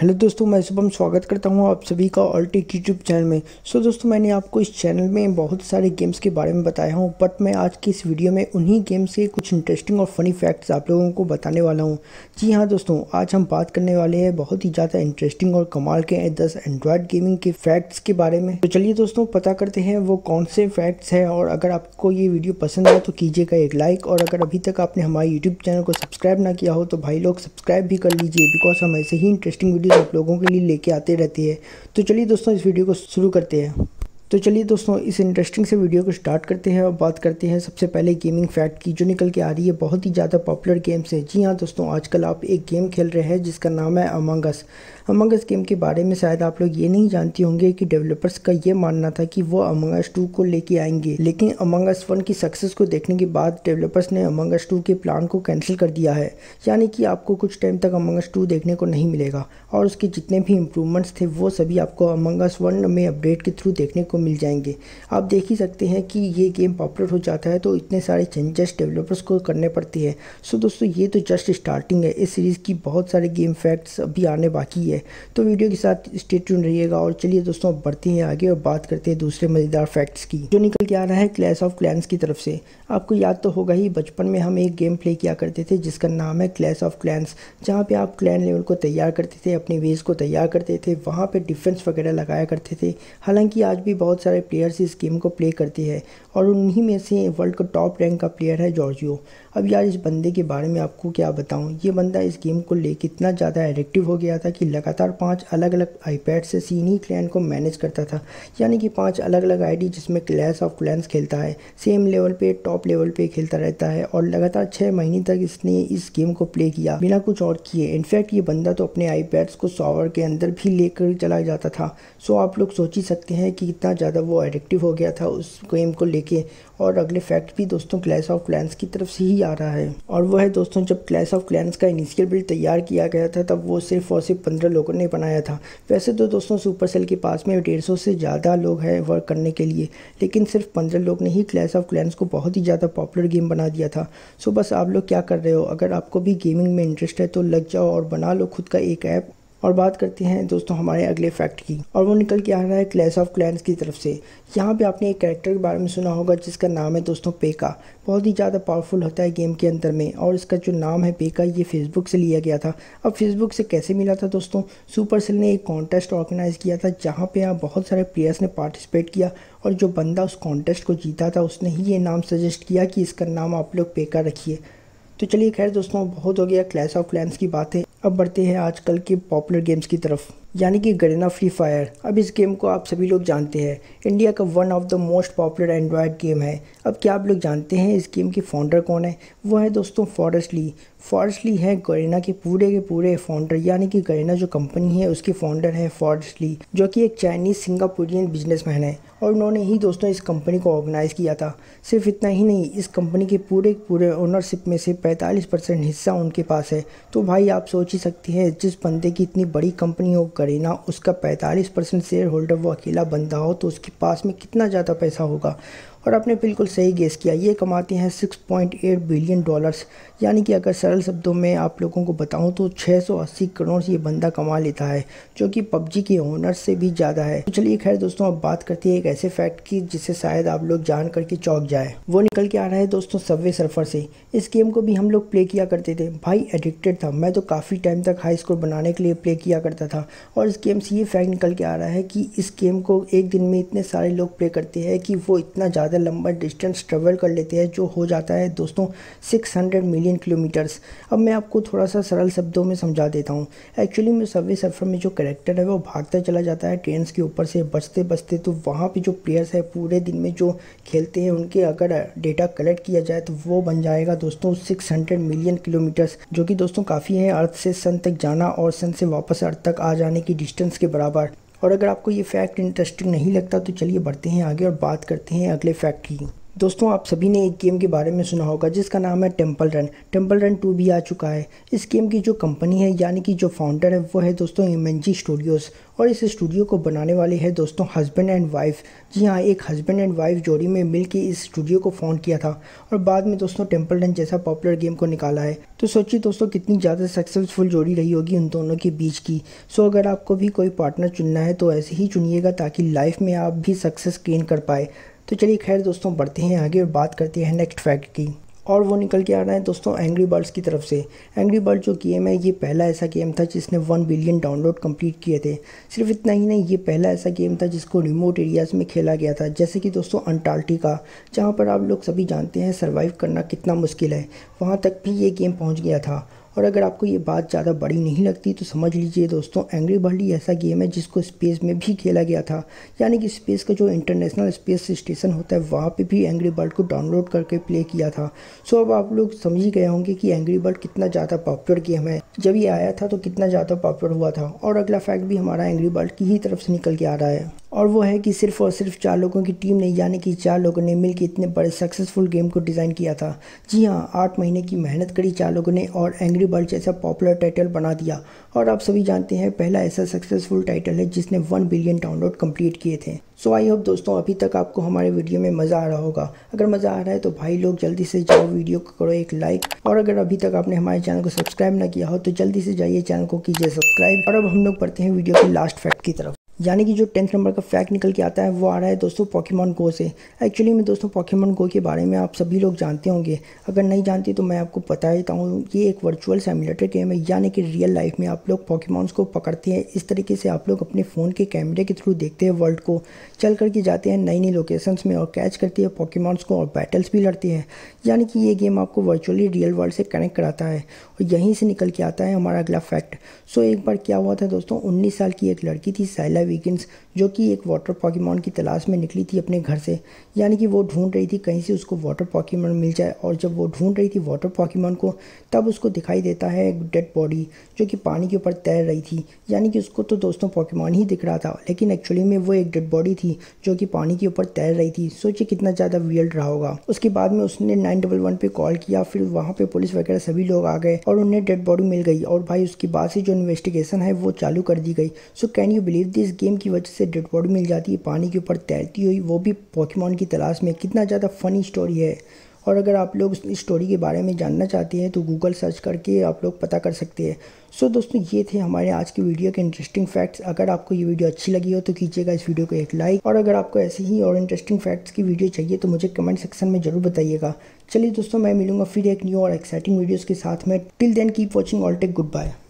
hello दोस्तों मैं शुभम स्वागत करता हूं आप सभी का ऑल्टेक यूट्यूब चैनल में सो so, दोस्तों मैंने आपको इस चैनल में बहुत सारे गेम्स के बारे में बताया हूं बट मैं आज की इस वीडियो में उन्हीं गेम्स के कुछ इंटरेस्टिंग और फनी फैक्ट्स आप लोगों को बताने वाला हूं जी हां दोस्तों आज हम बात करने वाले हैं बहुत ही ज़्यादा इंटरेस्टिंग और कमाल के हैं दस एंड्रॉयड गेमिंग के फैक्ट्स के बारे में तो चलिए दोस्तों पता करते हैं वो कौन से फैक्ट्स हैं और अगर आपको ये वीडियो पसंद आए तो कीजिएगा एक लाइक और अगर अभी तक आपने हमारे यूट्यूब चैनल को सब्सक्राइब ना किया हो तो भाई लोग सब्सक्राइब भी कर लीजिए बिकॉज हम ऐसे ही इंटरेस्टिंग वीडियो वीडियोज़ आप लोगों के लिए लेके आते रहती है तो चलिए दोस्तों इस वीडियो को शुरू करते हैं तो चलिए दोस्तों इस इंटरेस्टिंग से वीडियो को स्टार्ट करते हैं और बात करते हैं सबसे पहले गेमिंग फैक्ट की जो निकल के आ रही है बहुत ही ज़्यादा पॉपुलर गेम से जी हाँ दोस्तों आजकल आप एक गेम खेल रहे हैं जिसका नाम है अमंगस अमंगस गेम के बारे में शायद आप लोग ये नहीं जानते होंगे कि डेवलपर्स का ये मानना था कि वो अमंगस टू को लेके आएंगे लेकिन अमंगस वन की सक्सेस को देखने के बाद डेवलपर्स ने अमंगस टू के प्लान को कैंसिल कर दिया है यानी कि आपको कुछ टाइम तक अमंगस टू देखने को नहीं मिलेगा और उसके जितने भी इम्प्रूवमेंट्स थे वो सभी आपको अमंगस वन में अपडेट के थ्रू देखने को मिल जाएंगे आप देख ही सकते हैं कि ये गेम पॉपुलर हो जाता है तो इतने सारे चेंजेस डेवलपर्स को करने पड़ते हैं सो दोस्तों ये तो जस्ट स्टार्टिंग है इस सीरीज़ की बहुत सारे गेम फैक्ट्स अभी आने बाकी है तो वीडियो के साथ स्टेट्यून रहिएगा और चलिए दोस्तों बढ़ते हैं आगे और बात करते हैं दूसरे मज़ेदार फैक्ट्स की जो निकल के आ रहा है क्लैश ऑफ क्लैंस की तरफ से आपको याद तो होगा ही बचपन में हम एक गेम प्ले किया करते थे जिसका नाम है क्लैश ऑफ क्लैंस जहाँ पे आप क्लैन लेवल को तैयार करते थे अपने वेज को तैयार करते थे वहाँ पर डिफेंस वगैरह लगाया करते थे हालांकि आज भी बहुत बहुत सारे प्लेयर्स इस गेम को प्ले करती है और उन्हीं में से वर्ल्ड का टॉप रैंक का प्लेयर है जॉर्जियो अब यार इस बंदे के बारे में आपको क्या बताऊं ये बंदा इस गेम को लेकर इतना ज़्यादा एडिक्टिव हो गया था कि लगातार पांच अलग अलग आईपैड से सीन ही क्लैन को मैनेज करता था यानी कि पांच अलग अलग आईडी जिसमें क्लैश ऑफ क्लैंस खेलता है सेम लेवल पे टॉप लेवल पे खेलता रहता है और लगातार छः महीने तक इसने इस गेम को प्ले किया बिना कुछ और किए इनफैक्ट ये बंदा तो अपने आई को सॉवर के अंदर भी लेकर चला जाता था सो आप लोग सोच ही सकते हैं कि कितना ज़्यादा वो एडिक्टिव हो गया था उस गेम को लेकर देखिए और अगले फैक्ट भी दोस्तों क्लैश ऑफ क्लैंस की तरफ से ही आ रहा है और वो है दोस्तों जब क्लैश ऑफ क्लैंस का इनिशियल बिल्ड तैयार किया गया था तब वो सिर्फ और सिर्फ पंद्रह लोगों ने बनाया था वैसे तो दोस्तों सुपर सेल के पास में डेढ़ सौ से ज़्यादा लोग हैं वर्क करने के लिए लेकिन सिर्फ पंद्रह लोग ने ही क्लैश ऑफ क्लैंस को बहुत ही ज़्यादा पॉपुलर गेम बना दिया था सो बस आप लोग क्या कर रहे हो अगर आपको भी गेमिंग में इंटरेस्ट है तो लग जाओ और बना लो खुद का एक ऐप और बात करते हैं दोस्तों हमारे अगले फैक्ट की और वो निकल के आ रहा है क्लैश ऑफ क्लैंस की तरफ से यहाँ पे आपने एक कैरेक्टर के बारे में सुना होगा जिसका नाम है दोस्तों पेका बहुत ही ज़्यादा पावरफुल होता है गेम के अंदर में और इसका जो नाम है पेका ये फेसबुक से लिया गया था अब फेसबुक से कैसे मिला था दोस्तों सुपर सेल ने एक कॉन्टेस्ट ऑर्गेनाइज़ किया था जहाँ पर यहाँ बहुत सारे प्लेयर्स ने पार्टिसिपेट किया और जो बंदा उस कॉन्टेस्ट को जीता था उसने ही ये नाम सजेस्ट किया कि इसका नाम आप लोग पेका रखिए तो चलिए खैर दोस्तों बहुत हो गया क्लैश ऑफ क्लैंस की बातें अब बढ़ते हैं आजकल के पॉपुलर गेम्स की तरफ यानी कि गरेना फ्री फायर अब इस गेम को आप सभी लोग जानते हैं इंडिया का one of the most popular android game है अब क्या आप लोग जानते हैं इस गेम की फाउंडर कौन है वो है दोस्तों फॉरेस्ट ली फॉरेस्ट ली है गरेना के पूरे के पूरे फाउंडर यानी कि गरीना जो कंपनी है उसकी फाउंडर है फॉरेस्ट ली जो कि एक चाइनीज सिंगापुरियन बिजनेसमैन है और उन्होंने ही दोस्तों इस कंपनी को ऑर्गेनाइज़ किया था सिर्फ इतना ही नहीं इस कंपनी के पूरे पूरे ओनरशिप में से 45 परसेंट हिस्सा उनके पास है तो भाई आप सोच ही सकते हैं जिस बंदे की इतनी बड़ी कंपनी हो करीना उसका 45 परसेंट शेयर होल्डर वो अकेला बंदा हो तो उसके पास में कितना ज़्यादा पैसा होगा और आपने बिल्कुल सही गेस किया ये कमाती हैं 6.8 बिलियन डॉलर्स यानी कि अगर सरल शब्दों में आप लोगों को बताऊं तो 680 करोड़ ये बंदा कमा लेता है जो कि पबजी के ओनर से भी ज़्यादा है तो चलिए खैर दोस्तों अब बात करती है एक ऐसे फैक्ट की जिसे शायद आप लोग जान करके चौक जाए वो निकल के आ रहा है दोस्तों सबवे सर्फर से इस गेम को भी हम लोग प्ले किया करते थे भाई एडिक्टेड था मैं तो काफ़ी टाइम तक हाई स्कोर बनाने के लिए प्ले किया करता था और इस गेम से ये फैक्ट निकल के आ रहा है कि इस गेम को एक दिन में इतने सारे लोग प्ले करते हैं कि वो इतना ज़्यादा ज़्यादा लंबा डिस्टेंस ट्रेवल कर लेते हैं जो हो जाता है दोस्तों 600 मिलियन किलोमीटर्स अब मैं आपको थोड़ा सा सरल शब्दों में समझा देता हूँ एक्चुअली में सबवे सफर में जो करेक्टर है वो भागता चला जाता है ट्रेन के ऊपर से बचते बचते तो वहाँ पर जो प्लेयर्स है पूरे दिन में जो खेलते हैं उनके अगर डेटा कलेक्ट किया जाए तो वो बन जाएगा दोस्तों सिक्स मिलियन किलोमीटर्स जो कि दोस्तों काफ़ी है अर्थ से सन तक जाना और सन से वापस अर्थ तक आ जाने की डिस्टेंस के बराबर और अगर आपको ये फैक्ट इंटरेस्टिंग नहीं लगता तो चलिए बढ़ते हैं आगे और बात करते हैं अगले फैक्ट की दोस्तों आप सभी ने एक गेम के बारे में सुना होगा जिसका नाम है Temple Run Temple Run two भी आ चुका है इस गेम की जो कंपनी है यानी कि जो फाउंडर है वो है दोस्तों एम स्टूडियोज़ और इस स्टूडियो को बनाने वाले हैं दोस्तों हस्बैंड एंड वाइफ जी हाँ एक हस्बैंड एंड वाइफ जोड़ी में के इस स्टूडियो को फाउंड किया था और बाद में दोस्तों टेम्पल रन जैसा पॉपुलर गेम को निकाला है तो सोचिए दोस्तों कितनी ज़्यादा सक्सेसफुल जोड़ी रही होगी उन दोनों के बीच की सो अगर आपको भी कोई पार्टनर चुनना है तो ऐसे ही चुनिएगा ताकि लाइफ में आप भी सक्सेस गेन कर पाए तो चलिए खैर दोस्तों बढ़ते हैं आगे और बात करते हैं नेक्स्ट फैक्ट की और वो निकल के आ रहा है दोस्तों एंग्री बर्ड्स की तरफ से एंग्री बर्ड जो गेम है ये पहला ऐसा गेम था जिसने वन बिलियन डाउनलोड कंप्लीट किए थे सिर्फ इतना ही नहीं ये पहला ऐसा गेम था जिसको रिमोट एरियाज़ में खेला गया था जैसे कि दोस्तों अंटार्कटिका जहाँ पर आप लोग सभी जानते हैं सर्वाइव करना कितना मुश्किल है वहाँ तक भी ये गेम पहुँच गया था और अगर आपको ये बात ज़्यादा बड़ी नहीं लगती तो समझ लीजिए दोस्तों एंग्री बर्डी ऐसा गेम है जिसको स्पेस में भी खेला गया था यानी कि स्पेस का जो इंटरनेशनल स्पेस स्टेशन होता है वहाँ पर भी एंग्री बर्ड को डाउनलोड करके प्ले किया था सो अब आप लोग समझ ही गए होंगे कि एंग्री बर्ड कितना ज़्यादा पॉपुलर गेम है जब ये आया था तो कितना ज़्यादा पॉपुलर हुआ था और अगला फैक्ट भी हमारा एंग्री बर्ड की ही तरफ से निकल के आ रहा है और वो है कि सिर्फ और सिर्फ चार लोगों की टीम ने यानी कि चार लोगों ने मिलकर इतने बड़े सक्सेसफुल गेम को डिज़ाइन किया था जी हाँ आठ महीने की मेहनत करी चार लोगों ने और एंग्री बर्ड जैसा पॉपुलर टाइटल बना दिया और आप सभी जानते हैं पहला ऐसा सक्सेसफुल टाइटल है जिसने वन बिलियन डाउनलोड कम्प्लीट किए थे सो आई होप दोस्तों अभी तक आपको हमारे वीडियो में मज़ा आ रहा होगा अगर मज़ा आ रहा है तो भाई लोग जल्दी से जाओ वीडियो को करो एक लाइक और अगर अभी तक आपने हमारे चैनल को सब्सक्राइब ना किया हो तो जल्दी से जाइए चैनल को कीजिए सब्सक्राइब और अब हम लोग पढ़ते हैं वीडियो के लास्ट फैक्ट की तरफ यानी कि जो टेंथ नंबर का फैक्ट निकल के आता है वो आ रहा है दोस्तों पॉकीमॉन गो से एक्चुअली में दोस्तों पॉकीमॉन गो के बारे में आप सभी लोग जानते होंगे अगर नहीं जानते तो मैं आपको बता देता हूँ ये एक वर्चुअल सेमुलेटर गेम है यानी कि रियल लाइफ में आप लोग पॉकीमॉन्स को पकड़ते हैं इस तरीके से आप लोग अपने फ़ोन के कैमरे के थ्रू देखते हैं वर्ल्ड को चल करके जाते हैं नई नई लोकेशंस में और कैच करती है पॉकीमॉन्स को और बैटल्स भी लड़ती है यानी कि ये गेम आपको वर्चुअली रियल वर्ल्ड से कनेक्ट कराता है और यहीं से निकल के आता है हमारा अगला फैक्ट सो एक बार क्या हुआ था दोस्तों उन्नीस साल की एक लड़की थी साइला वीकेंड्स जो कि एक वाटर पॉकीमॉन की तलाश में निकली थी अपने घर से यानी कि वो ढूंढ रही थी कहीं से उसको वाटर पॉकीमॉन मिल जाए और जब वो ढूंढ रही थी वाटर पॉकीमॉन को तब उसको दिखाई देता है एक डेड बॉडी जो कि पानी के ऊपर तैर रही थी यानी कि उसको तो दोस्तों पॉकीमॉन ही दिख रहा था लेकिन एक्चुअली में वो एक डेड बॉडी थी जो कि पानी के ऊपर तैर रही थी सोचिए कितना ज़्यादा वियल्ड रहा होगा उसके बाद में उसने नाइन डबल वन पर कॉल किया फिर वहाँ पर पुलिस वगैरह सभी लोग आ गए और उन्हें डेड बॉडी मिल गई और भाई उसके बाद से जो इन्वेस्टिगेशन है वो चालू कर दी गई so can you believe this game की वजह से डेड बॉडी मिल जाती है पानी के ऊपर तैरती हुई वो भी पॉकीमॉन की तलाश में कितना ज़्यादा फ़नी स्टोरी है और अगर आप लोग इस स्टोरी के बारे में जानना चाहते हैं तो गूगल सर्च करके आप लोग पता कर सकते हैं सो so, दोस्तों ये थे हमारे आज की वीडियो के इंटरेस्टिंग फैक्ट्स अगर आपको ये वीडियो अच्छी लगी हो तो कीजिएगा इस वीडियो को एक लाइक और अगर आपको ऐसे ही और इंटरेस्टिंग फैक्ट्स की वीडियो चाहिए तो मुझे कमेंट सेक्शन में ज़रूर बताइएगा चलिए दोस्तों मैं मिलूंगा फिर एक न्यू और एक्साइटिंग वीडियोज़ के साथ में till then keep watching All Tech good bye